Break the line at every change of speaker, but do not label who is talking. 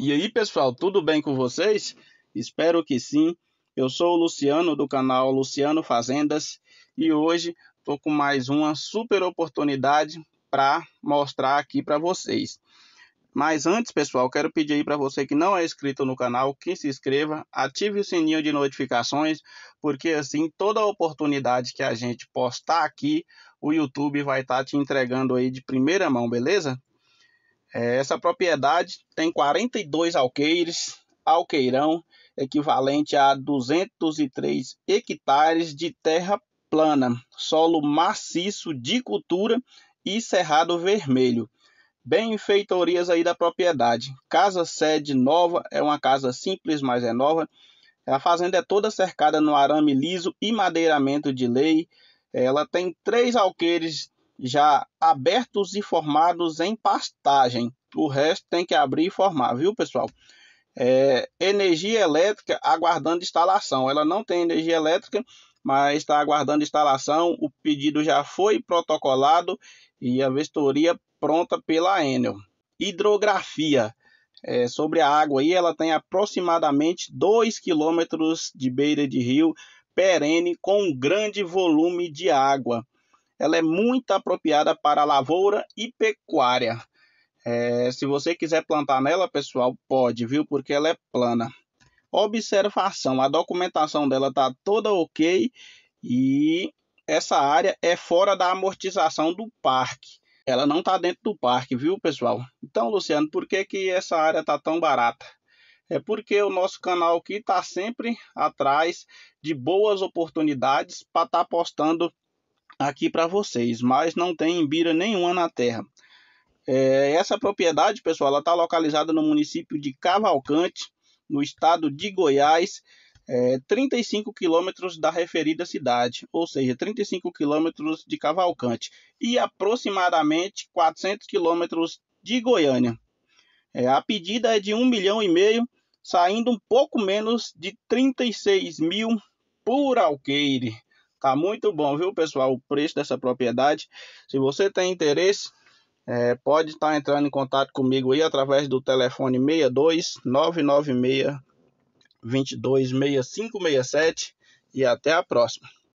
E aí, pessoal, tudo bem com vocês? Espero que sim. Eu sou o Luciano do canal Luciano Fazendas e hoje estou com mais uma super oportunidade para mostrar aqui para vocês. Mas antes, pessoal, quero pedir aí para você que não é inscrito no canal, que se inscreva, ative o sininho de notificações, porque assim toda oportunidade que a gente postar aqui, o YouTube vai estar tá te entregando aí de primeira mão, beleza? É, essa propriedade tem 42 alqueires, alqueirão, equivalente a 203 hectares de terra plana, solo maciço de cultura e cerrado vermelho. Benfeitorias aí da propriedade. Casa sede nova, é uma casa simples, mas é nova. A fazenda é toda cercada no arame liso e madeiramento de lei. Ela tem três alqueires já abertos e formados em pastagem. O resto tem que abrir e formar, viu, pessoal? É, energia elétrica aguardando instalação. Ela não tem energia elétrica, mas está aguardando instalação. O pedido já foi protocolado e a vistoria pronta pela Enel. Hidrografia. É, sobre a água aí, ela tem aproximadamente 2 quilômetros de beira de rio perene com um grande volume de água ela é muito apropriada para lavoura e pecuária. É, se você quiser plantar nela, pessoal, pode, viu? Porque ela é plana. Observação: a documentação dela tá toda ok e essa área é fora da amortização do parque. Ela não tá dentro do parque, viu, pessoal? Então, Luciano, por que que essa área tá tão barata? É porque o nosso canal aqui tá sempre atrás de boas oportunidades para estar tá postando aqui para vocês, mas não tem imbira nenhuma na terra. É, essa propriedade, pessoal, ela está localizada no município de Cavalcante, no estado de Goiás, é, 35 quilômetros da referida cidade, ou seja, 35 quilômetros de Cavalcante e aproximadamente 400 quilômetros de Goiânia. É, a pedida é de 1 milhão e meio, saindo um pouco menos de 36 mil por alqueire. Tá muito bom, viu, pessoal? O preço dessa propriedade. Se você tem interesse, é, pode estar tá entrando em contato comigo aí através do telefone 62 996 226567 e até a próxima.